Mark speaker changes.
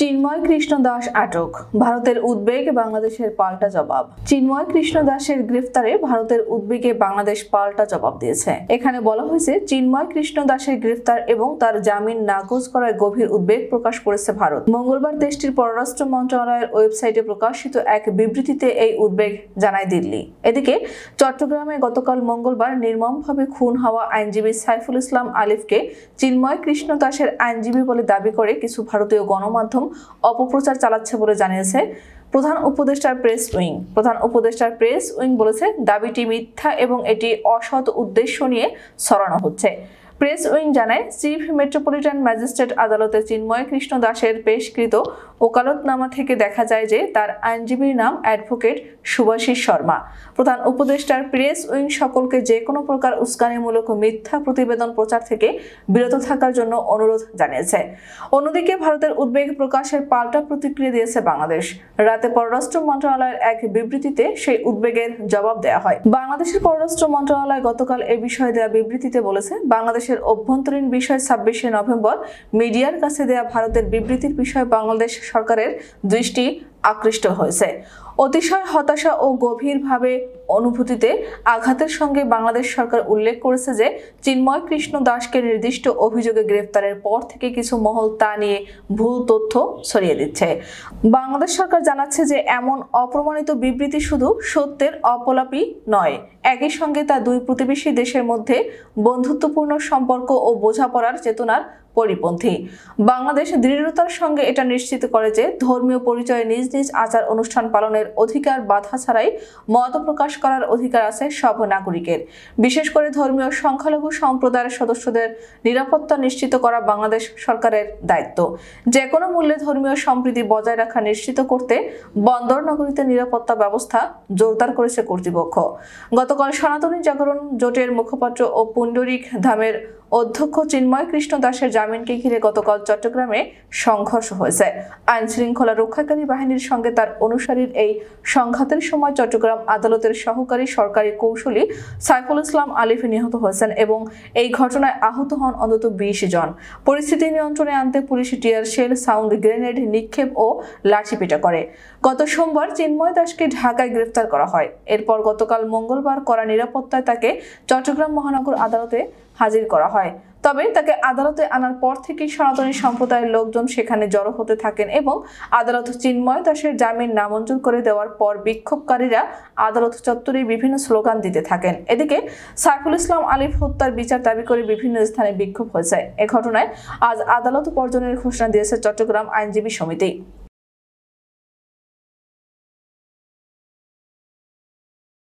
Speaker 1: চিন্ময় কৃষ্ণ দাস আটক ভারতের উদ্বেগ বাংলাদেশের পাল্টা জবাব চিন্ময় কৃষ্ণ দাসের গ্রেফতারে ভারতের উদ্বেগে বাংলাদেশ পাল্টা জবাব দিয়েছে এখানে বলা হয়েছে চিন্ময় কৃষ্ণ দাসের গ্রেফতার এবং তার জামিন নাকচ করায় গভীর উদ্বেগ প্রকাশ করেছে ভারত মঙ্গলবার দেশটির পররাষ্ট্র মন্ত্রণালয়ের ওয়েবসাইটে প্রকাশিত এক বিবৃতিতে এই উদ্বেগ জানায় দিল্লি এদিকে চট্টগ্রামে গতকাল মঙ্গলবার নির্মমভাবে খুন হওয়া আইনজীবী সাইফুল ইসলাম আলিফকে চিন্ময় কৃষ্ণ দাসের আইনজীবী বলে দাবি করে কিছু ভারতীয় গণমাধ্যম অপপ্রচার চালাচ্ছে বলে জানিয়েছে প্রধান উপদেষ্টার প্রেস উইং প্রধান উপদেষ্টার প্রেস উইং বলেছে দাবিটি মিথ্যা এবং এটি অসৎ উদ্দেশ্য নিয়ে ছড়ানো হচ্ছে প্রেস উইং জানায় চিফ মেট্রোপলিটন ম্যাজিস্ট্রেট আদালতে চিন্ময় কৃষ্ণ দাসের পেশকৃত ওকালতনামা থেকে দেখা যায় যে তার আইনজীবীর নাম অ্যাডভোকেট শুভাশিস শর্মা প্রধান উপদেষ্টার প্রেস উইং সকলকে যে কোনো প্রকার উস্কানিমূলক মিথ্যা প্রতিবেদন প্রচার থেকে বিরত থাকার জন্য অনুরোধ জানিয়েছে অন্যদিকে ভারতের উদ্বেগ প্রকাশের পাল্টা প্রতিক্রিয়া দিয়েছে বাংলাদেশ রাতে পররাষ্ট্র মন্ত্রণালয়ের এক বিবৃতিতে সেই উদ্বেগের জবাব দেওয়া হয় বাংলাদেশের পররাষ্ট্র মন্ত্রণালয় গতকাল এ বিষয়ে দেওয়া বিবৃতিতে বলেছে বাংলাদেশ বাংলাদেশের অভ্যন্তরীণ বিষয় ছাব্বিশে নভেম্বর মিডিয়ার কাছে দেয়া ভারতের বিবৃতির বিষয়ে বাংলাদেশ সরকারের দৃষ্টি আকৃষ্ট হয়েছে অতিশয় হতাশা ও গভীরভাবে অনুভূতিতে আঘাতের সঙ্গে বাংলাদেশ সরকার উল্লেখ করেছে যে চিন্ময় কৃষ্ণ দাসকে নির্দিষ্ট অভিযোগে গ্রেফতারের পর থেকে কিছু মহল তা নিয়ে ভুল তথ্য ছড়িয়ে দিচ্ছে বাংলাদেশ সরকার জানাচ্ছে যে এমন অপ্রমাণিত বিবৃতি শুধু সত্যের অপলাপি নয় একই সঙ্গে তা দুই প্রতিবেশী দেশের মধ্যে বন্ধুত্বপূর্ণ সম্পর্ক ও বোঝাপড়ার চেতনার পরিপন্থী বাংলাদেশ দৃঢ়তার সঙ্গে এটা নিশ্চিত করে যে ধর্মীয় পরিচয়ে নিজ নিজ আচার অনুষ্ঠান পালনের অধিকার বাধা ছাড়াই মত প্রকাশ করার অধিকার আছে সব নাগরিকের বিশেষ করে ধর্মীয় সংখ্যালঘু সম্প্রদায়ের সদস্যদের নিরাপত্তা নিশ্চিত করা বাংলাদেশ সরকারের দায়িত্ব যে কোনো মূল্যে ধর্মীয় সম্প্রীতি বজায় রাখা নিশ্চিত করতে বন্দর নগরীতে নিরাপত্তা ব্যবস্থা জোরদার করেছে কর্তৃপক্ষ গতকাল সনাতনী জাগরণ জোটের মুখপাত্র ও পুণ্ডরিক ধামের অধ্যক্ষ চিন্ময় কৃষ্ণ দাসের জামিনকে ঘিরে গতকাল চট্টগ্রামে সংঘর্ষ হয়েছে আইন শৃঙ্খলা রক্ষাকারী বাহিনীর সঙ্গে তার অনুসারীর এই সংঘাতের সময় চট্টগ্রাম আদালতের সহকারী সরকারি কৌশলী সাইফুল ইসলাম আলিফ নিহত হয়েছেন এবং এই ঘটনায় আহত হন অন্তত বিশ জন পরিস্থিতি নিয়ন্ত্রণে আনতে police tear shell sound grenade নিক্ষেপ ও লাঠিপিটা করে গত সোমবার চিন্ময় দাসকে ঢাকায় গ্রেফতার করা হয় এরপর গতকাল মঙ্গলবার করা নিরাপত্তায় তাকে চট্টগ্রাম মহানগর আদালতে হাজির করা হয় হয় তবে তাকে আদালতে আনার পর থেকেই সনাতনী সম্প্রদায়ের লোকজন সেখানে জড়ো হতে থাকেন এবং আদালত চিন্ময় দাসের জামিন নামঞ্জুর করে দেওয়ার পর বিক্ষোভকারীরা আদালত চত্বরে বিভিন্ন স্লোগান দিতে থাকেন এদিকে সাইফুল ইসলাম আলিফ হত্যার বিচার দাবি করে বিভিন্ন স্থানে বিক্ষোভ হয়েছে এ ঘটনায় আজ আদালত বর্জনের ঘোষণা দিয়েছে চট্টগ্রাম আইনজীবী সমিতি